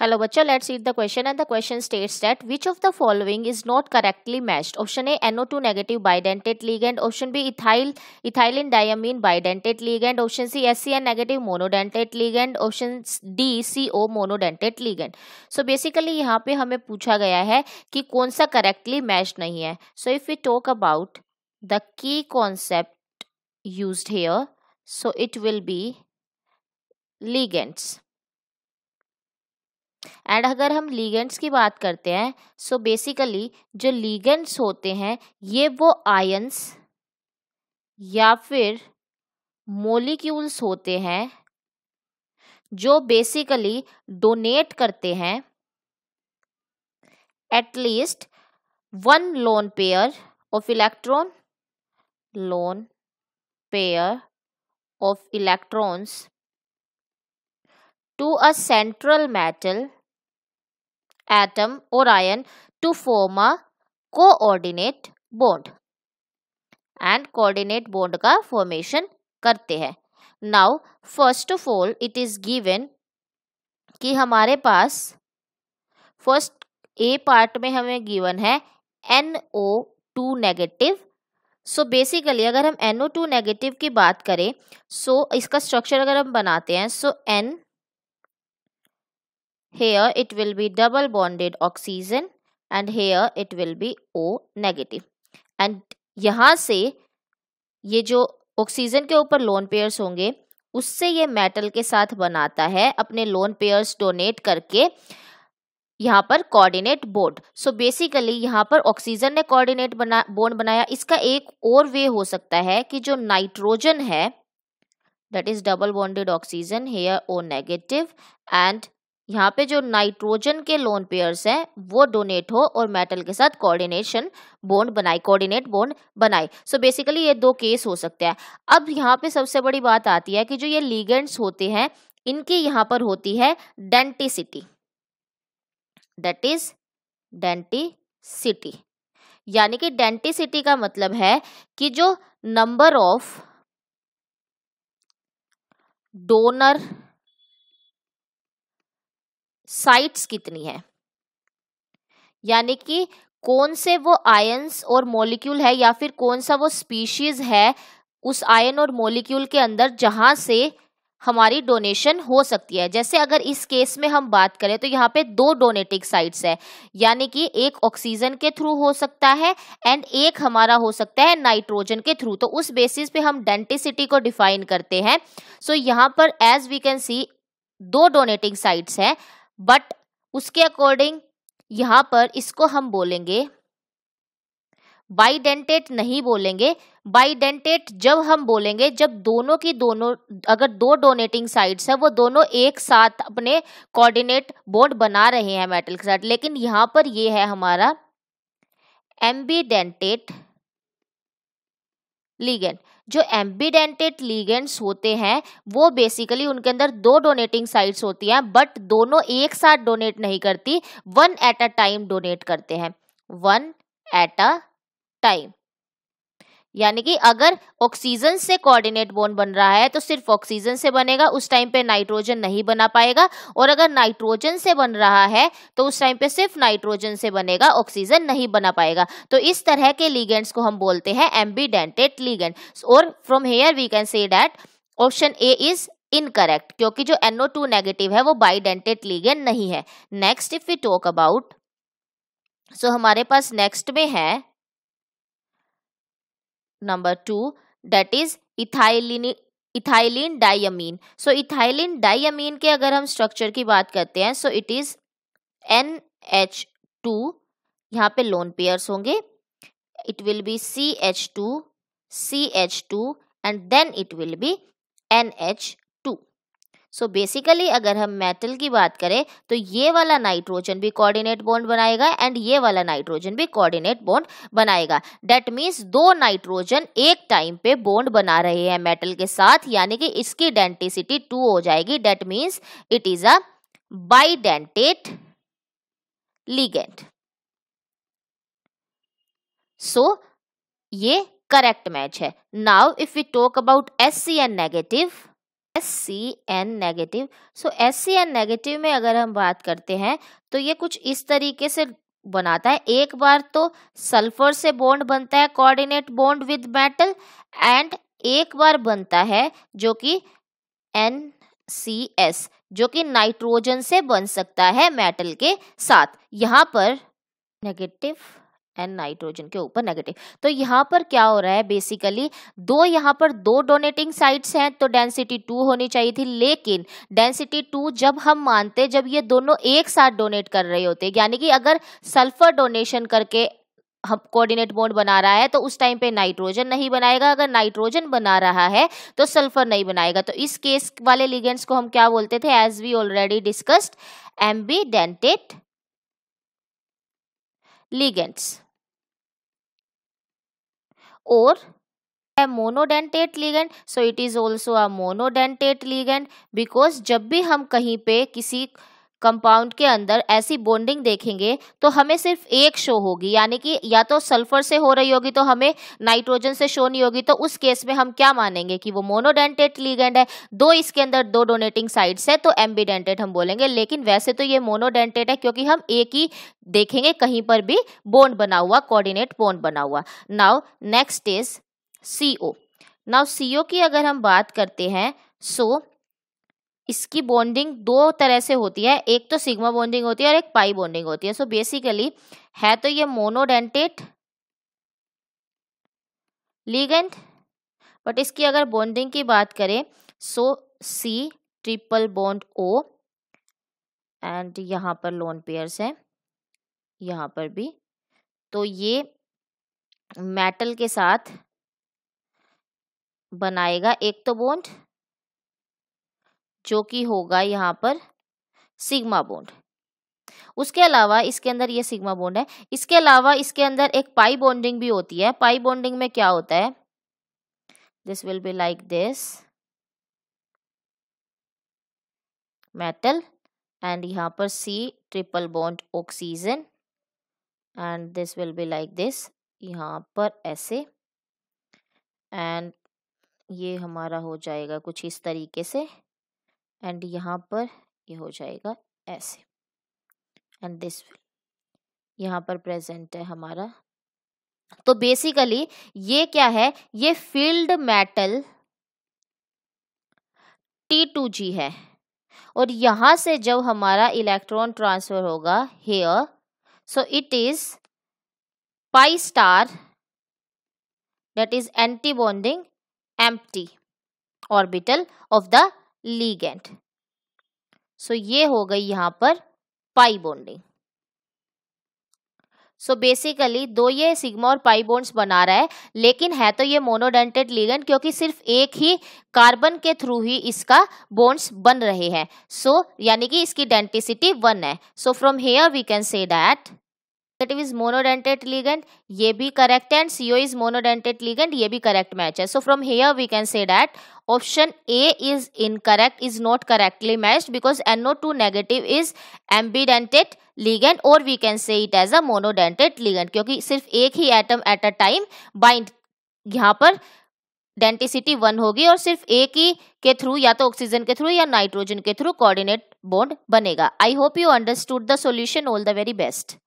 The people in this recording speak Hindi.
हेलो बच्चों let's read the question and the question states that which of the following is not correctly matched option A NO two negative bidentate ligand option B ethyl ethylene diamine bidentate ligand option C S C N negative monodentate ligand option D C O monodentate ligand so basically यहाँ पे हमें पूछा गया है कि कौन सा करेक्टली मैच नहीं है so if you talk about the key concept use here so it will be ligands and अगर हम लीगेंट्स की बात करते हैं सो so बेसिकली जो लीगेंट्स होते हैं ये वो आयंस या फिर मोलिक्यूल्स होते हैं जो बेसिकली डोनेट करते हैं at least one lone pair of electron lone pair of electrons to a central metal atom or ion to form a coordinate bond and coordinate bond का formation करते हैं now first of all it is given कि हमारे पास फर्स्ट ए पार्ट में हमें गिवन है N O two negative so basically अगर हम एन ओ टू नेगेटिव की बात करें सो so इसका स्ट्रक्चर अगर हम बनाते हैं so N Here it will be double bonded oxygen and here it will be O negative. And यहां से ये जो ऑक्सीजन के ऊपर लोन पेयर्स होंगे उससे ये मेटल के साथ बनाता है अपने लोन पेयर्स डोनेट करके यहाँ पर कोऑर्डिनेट बोर्ड सो बेसिकली यहाँ पर ऑक्सीजन ने कोऑर्डिनेट बना बोन बनाया इसका एक और वे हो सकता है कि जो नाइट्रोजन है that is double bonded oxygen here O negative and यहाँ पे जो नाइट्रोजन के लोन पेयर्स हैं वो डोनेट हो और मेटल के साथ कोऑर्डिनेशन बोन्ड बनाए कोऑर्डिनेट बोन्ड बनाए सो बेसिकली ये दो केस हो सकते हैं अब यहाँ पे सबसे बड़ी बात आती है कि जो ये लीगेंड्स होते हैं इनकी यहाँ पर होती है डेंटिसिटी दैट इज डेंटिसिटी यानी कि डेंटिसिटी का मतलब है कि जो नंबर ऑफ डोनर साइट्स कितनी है यानी कि कौन से वो आयंस और मॉलिक्यूल है या फिर कौन सा वो स्पीशीज है उस आयन और मॉलिक्यूल के अंदर जहां से हमारी डोनेशन हो सकती है जैसे अगर इस केस में हम बात करें तो यहाँ पे दो डोनेटिक साइट्स है यानी कि एक ऑक्सीजन के थ्रू हो सकता है एंड एक हमारा हो सकता है नाइट्रोजन के थ्रू तो उस बेसिस पे हम डेंटिसिटी को डिफाइन करते हैं सो so यहाँ पर एज वी कैन सी दो डोनेटिंग साइट्स हैं बट उसके अकॉर्डिंग यहां पर इसको हम बोलेंगे बाइडेंटेट नहीं बोलेंगे बाइडेंटेट जब हम बोलेंगे जब दोनों की दोनों अगर दो डोनेटिंग साइड्स है वो दोनों एक साथ अपने कोऑर्डिनेट बोर्ड बना रहे हैं मेटल के साथ लेकिन यहां पर ये है हमारा एम्बीडेंटेट लीगेंड जो एम्बीडेंटेड लीगेंड्स होते हैं वो बेसिकली उनके अंदर दो डोनेटिंग साइट्स होती हैं बट दोनों एक साथ डोनेट नहीं करती one at a time donate करते हैं वन एट अ टाइम यानी कि अगर ऑक्सीजन से कोऑर्डिनेट बोन बन रहा है तो सिर्फ ऑक्सीजन से बनेगा उस टाइम पे नाइट्रोजन नहीं बना पाएगा और अगर नाइट्रोजन से बन रहा है तो उस टाइम पे सिर्फ नाइट्रोजन से बनेगा ऑक्सीजन नहीं बना पाएगा तो इस तरह के लीगेंट्स को हम बोलते हैं एम्बीडेंटेड लीगेंट और from here we can say that option A is incorrect क्योंकि जो टू नेगेटिव है वो बाइडेंटेड लीगेंट नहीं है next if we talk about so हमारे पास नेक्स्ट में है number two that is ethylene ethylene diamine so ethylene diamine के अगर हम स्ट्रक्चर की बात करते हैं so it is N H two यहाँ पे लोन पेयर्स होंगे it will be C H two C H two and then it will be N H so so basically अगर हम मेटल की बात करें तो ये वाला नाइट्रोजन भी कोऑर्डिनेट बॉन्ड बनाएगा एंड ये वाला नाइट्रोजन भी कोऑर्डिनेट बॉन्ड बनाएगा डेट मीन्स दो नाइट्रोजन एक टाइम पे बॉन्ड बना रहे हैं मेटल के साथ यानी कि इसकी डेंटिसिटी टू हो जाएगी that means it is a bidentate ligand so ये करेक्ट मैच है now if you talk about S C N negative S C N negative so S C N negative में अगर हम बात करते हैं तो ये कुछ इस तरीके से बनाता है एक बार तो सल्फर से बॉन्ड बनता है coordinate bond with metal and एक बार बनता है जो कि एन सी एस जो कि नाइट्रोजन से बन सकता है मेटल के साथ यहाँ पर नेगेटिव एन नाइट्रोजन के ऊपर नेगेटिव तो यहाँ पर क्या हो रहा है बेसिकली दो यहाँ पर दो डोनेटिंग साइट्स हैं तो डेंसिटी टू होनी चाहिए थी लेकिन डेंसिटी टू जब हम मानते जब ये दोनों एक साथ डोनेट कर रहे होते यानी कि अगर सल्फर डोनेशन करके हम कोऑर्डिनेट बोन्ड बना रहा है तो उस टाइम पे नाइट्रोजन नहीं बनाएगा अगर नाइट्रोजन बना रहा है तो सल्फर नहीं बनाएगा तो इस केस वाले लिगेंड्स को हम क्या बोलते थे as we already discussed ambidentate ligands or a monodentate ligand so it is also a monodentate ligand because jab bhi hum kahin pe kisi compound के अंदर ऐसी बॉन्डिंग देखेंगे तो हमें सिर्फ एक शो होगी यानी कि या तो सल्फर से हो रही होगी तो हमें नाइट्रोजन से शो नहीं होगी तो उस केस में हम क्या मानेंगे कि वो मोनोडेंटेट लीगेंड है दो इसके अंदर दो डोनेटिंग साइड्स है तो एम्बीडेंटेड हम बोलेंगे लेकिन वैसे तो ये मोनोडेंटेट है क्योंकि हम एक ही देखेंगे कहीं पर भी बोन्ड बना हुआ कोऑर्डिनेट बोन्ड बना हुआ now next is C O now C O की अगर हम बात करते हैं सो so, इसकी बॉन्डिंग दो तरह से होती है एक तो सिग्मा बॉन्डिंग होती है और एक पाई बॉन्डिंग होती है सो so बेसिकली है तो ये मोनोडेंटेट लिगेंड बट इसकी अगर बॉन्डिंग की बात करें so C triple bond O and यहाँ पर लोन पेयर्स है यहाँ पर भी तो ये मेटल के साथ बनाएगा एक तो बॉन्ड जो कि होगा यहाँ पर सिग्मा बोंड उसके अलावा इसके अंदर ये सिग्मा बोंड है इसके अलावा इसके अंदर एक पाई बॉन्डिंग भी होती है पाई बॉन्डिंग में क्या होता है this will be like this metal and यहाँ पर C triple bond oxygen and this will be like this यहाँ पर ऐसे एंड ये हमारा हो जाएगा कुछ इस तरीके से एंड यहाँ पर ये हो जाएगा ऐसे एंड दिस यहाँ पर प्रेजेंट है हमारा तो बेसिकली ये क्या है ये field metal T two G है और यहां से जब हमारा इलेक्ट्रॉन ट्रांसफर होगा here so it is pi star that is anti bonding empty orbital of the ligand so ये हो गई यहां पर पाई बॉन्डिंग सो बेसिकली दो ये सिग्मा और पाई बॉन्ड्स बना रहा है लेकिन है तो ये मोनोडेंटेड लीगेंट क्योंकि सिर्फ एक ही कार्बन के थ्रू ही इसका बॉन्ड्स बन रहे हैं सो so, यानी कि इसकी डेंटिसिटी वन है so from here we can say that negative is monodentate ligand ये भी करेक्ट है and CO is monodentate ligand ये भी करेक्ट मैच है so from here we can say that option A is incorrect is not correctly matched because NO two negative is ambidentate ligand और we can say it as a monodentate ligand क्योंकि सिर्फ एक ही atom at a time bind यहाँ पर डेंटिसिटी वन होगी और सिर्फ एक ही के थ्रू या तो ऑक्सीजन के थ्रू या नाइट्रोजन के थ्रू कोऑर्डिनेट बॉन्ड बनेगा I hope you understood the solution all the very best